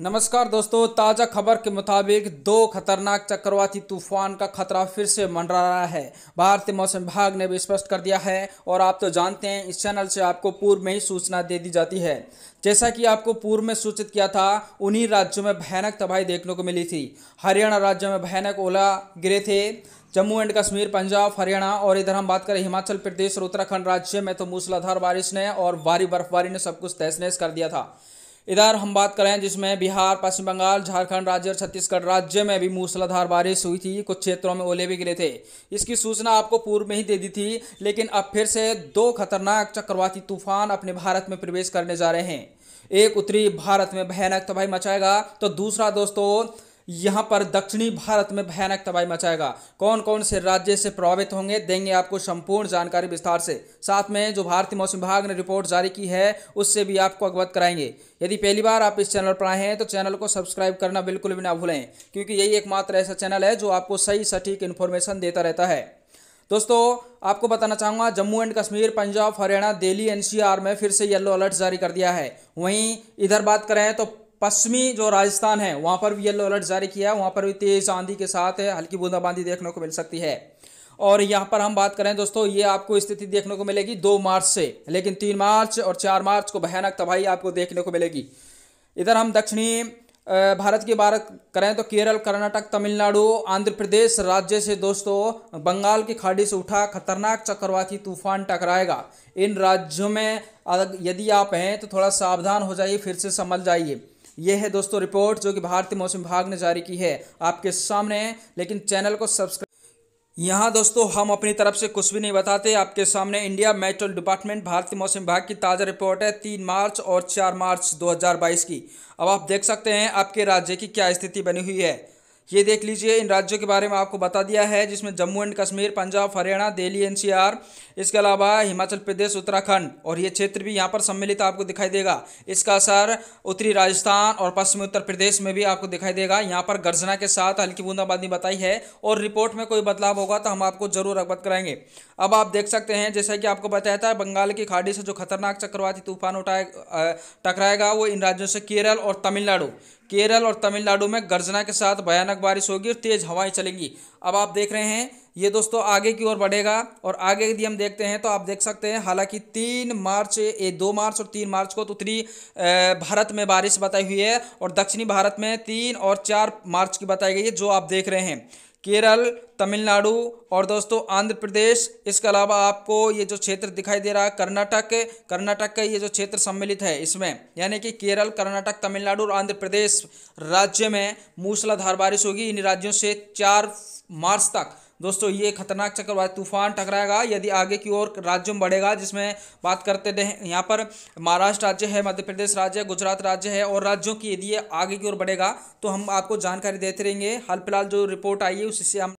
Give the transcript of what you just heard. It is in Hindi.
नमस्कार दोस्तों ताज़ा खबर के मुताबिक दो खतरनाक चक्रवाती तूफान का खतरा फिर से मंडरा रहा है भारतीय मौसम विभाग ने भी स्पष्ट कर दिया है और आप तो जानते हैं इस चैनल से आपको पूर्व में ही सूचना दे दी जाती है जैसा कि आपको पूर्व में सूचित किया था उन्हीं राज्यों में भयानक तबाही देखने को मिली थी हरियाणा राज्य में भयानक ओला गिरे थे जम्मू एंड कश्मीर पंजाब हरियाणा और इधर हम बात करें हिमाचल प्रदेश और उत्तराखंड राज्य में तो मूसलाधार बारिश ने और भारी बर्फबारी ने सब कुछ तहस नहस कर दिया था इधर हम बात करें जिसमें बिहार पश्चिम बंगाल झारखंड राज्य और छत्तीसगढ़ राज्य में भी मूसलाधार बारिश हुई थी कुछ क्षेत्रों में ओले भी गिरे थे इसकी सूचना आपको पूर्व में ही दे दी थी लेकिन अब फिर से दो खतरनाक चक्रवाती तूफान अपने भारत में प्रवेश करने जा रहे हैं एक उत्तरी भारत में भयानक तबाही मचाएगा तो दूसरा दोस्तों यहाँ पर दक्षिणी भारत में भयानक तबाही मचाएगा कौन कौन से राज्य से प्रभावित होंगे देंगे आपको संपूर्ण जानकारी विस्तार से साथ में जो भारतीय मौसम विभाग ने रिपोर्ट जारी की है उससे भी आपको अवगत कराएंगे यदि पहली बार आप इस चैनल पर आए हैं तो चैनल को सब्सक्राइब करना बिल्कुल भी ना भूलें क्योंकि यही एकमात्र ऐसा चैनल है जो आपको सही सटीक इन्फॉर्मेशन देता रहता है दोस्तों आपको बताना चाहूँगा जम्मू एंड कश्मीर पंजाब हरियाणा दिल्ली एनसीआर में फिर से येलो अलर्ट जारी कर दिया है वहीं इधर बात करें तो पश्चिमी जो राजस्थान है वहाँ पर भी येलो अलर्ट जारी किया है वहाँ पर भी तेज़ आंधी के साथ हल्की बूंदाबांदी देखने को मिल सकती है और यहाँ पर हम बात करें दोस्तों ये आपको स्थिति देखने को मिलेगी दो मार्च से लेकिन तीन मार्च और चार मार्च को भयानक तबाही आपको देखने को मिलेगी इधर हम दक्षिणी भारत की बात करें तो केरल कर्नाटक तमिलनाडु आंध्र प्रदेश राज्य से दोस्तों बंगाल की खाड़ी से उठा खतरनाक चक्रवाती तूफान टकराएगा इन राज्यों में यदि आप हैं तो थोड़ा सावधान हो जाइए फिर से संभल जाइए ये है दोस्तों रिपोर्ट जो कि भारतीय मौसम विभाग ने जारी की है आपके सामने लेकिन चैनल को सब्सक्राइब यहाँ दोस्तों हम अपनी तरफ से कुछ भी नहीं बताते आपके सामने इंडिया मेट्रोल डिपार्टमेंट भारतीय मौसम विभाग की ताज़ा रिपोर्ट है तीन मार्च और चार मार्च 2022 की अब आप देख सकते हैं आपके राज्य की क्या स्थिति बनी हुई है ये देख लीजिए इन राज्यों के बारे में आपको बता दिया है जिसमें जम्मू एंड कश्मीर पंजाब हरियाणा दिल्ली एनसीआर इसके अलावा हिमाचल प्रदेश उत्तराखंड और ये क्षेत्र भी यहाँ पर सम्मिलित आपको दिखाई देगा इसका असर उत्तरी राजस्थान और पश्चिमी उत्तर प्रदेश में भी आपको दिखाई देगा यहाँ पर गर्जना के साथ हल्की बूंदाबांदी बताई है और रिपोर्ट में कोई बदलाव होगा तो हम आपको जरूर अवगत कराएंगे अब आप देख सकते हैं जैसा कि आपको बताया था बंगाल की खाड़ी से जो खतरनाक चक्रवाती तूफान उठाए टकराएगा वो इन राज्यों से केरल और तमिलनाडु केरल और तमिलनाडु में गर्जना के साथ भयानक बारिश होगी और तेज हवाएं चलेंगी अब आप देख रहे हैं ये दोस्तों आगे की ओर बढ़ेगा और आगे यदि हम देखते हैं तो आप देख सकते हैं हालांकि तीन मार्च ये दो मार्च और तीन मार्च को तो उत्तरी भारत में बारिश बताई हुई है और दक्षिणी भारत में तीन और चार मार्च की बताई गई है जो आप देख रहे हैं केरल तमिलनाडु और दोस्तों आंध्र प्रदेश इसके अलावा आपको ये जो क्षेत्र दिखाई दे रहा है कर्नाटक कर्नाटक का ये जो क्षेत्र सम्मिलित है इसमें यानी कि केरल कर्नाटक तमिलनाडु और आंध्र प्रदेश राज्य में मूसलाधार बारिश होगी इन राज्यों से चार मार्च तक दोस्तों ये खतरनाक चक्रवात तूफान टकराएगा यदि आगे की ओर राज्यों में बढ़ेगा जिसमें बात करते हैं यहाँ पर महाराष्ट्र राज्य है मध्य प्रदेश राज्य है गुजरात राज्य है और राज्यों की यदि ये आगे की ओर बढ़ेगा तो हम आपको जानकारी देते रहेंगे हाल फिलहाल जो रिपोर्ट आई है उसी से हम